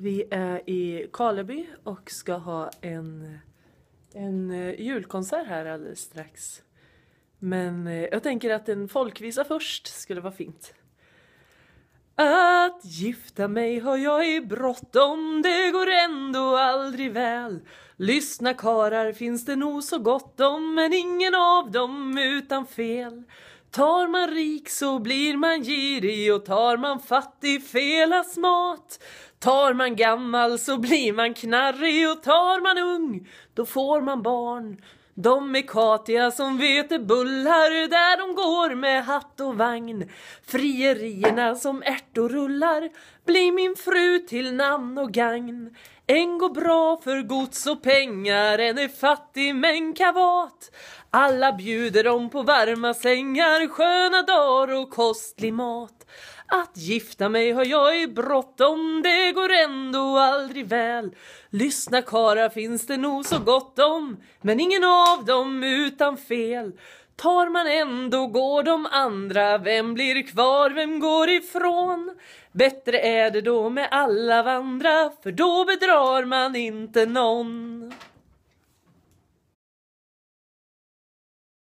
Vi är i Karleby och ska ha en, en eh, julkonsert här alldeles strax. Men eh, jag tänker att en folkvisa först skulle vara fint. Att gifta mig har jag i bråttom, det går ändå aldrig väl. Lyssna karar finns det nog så gott om, men ingen av dem utan fel. Tar man rik så blir man girig och tar man fattig felas mat. Tar man gammal så blir man knarrig och tar man ung då får man barn. De är katiga som vetebullar där de går med hatt och vagn. Frierierna som ärtor rullar blir min fru till namn och gagn. En går bra för gods och pengar, en är fattig men kavat. Alla bjuder dem på varma sängar, sköna dagar och kostlig mat. Att gifta mig har jag i bråttom, det går ändå aldrig väl. Lyssna kara finns det nog så gott om, men ingen av dem utan fel. Tar man en då går de andra, vem blir kvar, vem går ifrån? Bättre är det då med alla vandra, för då bedrar man inte någon.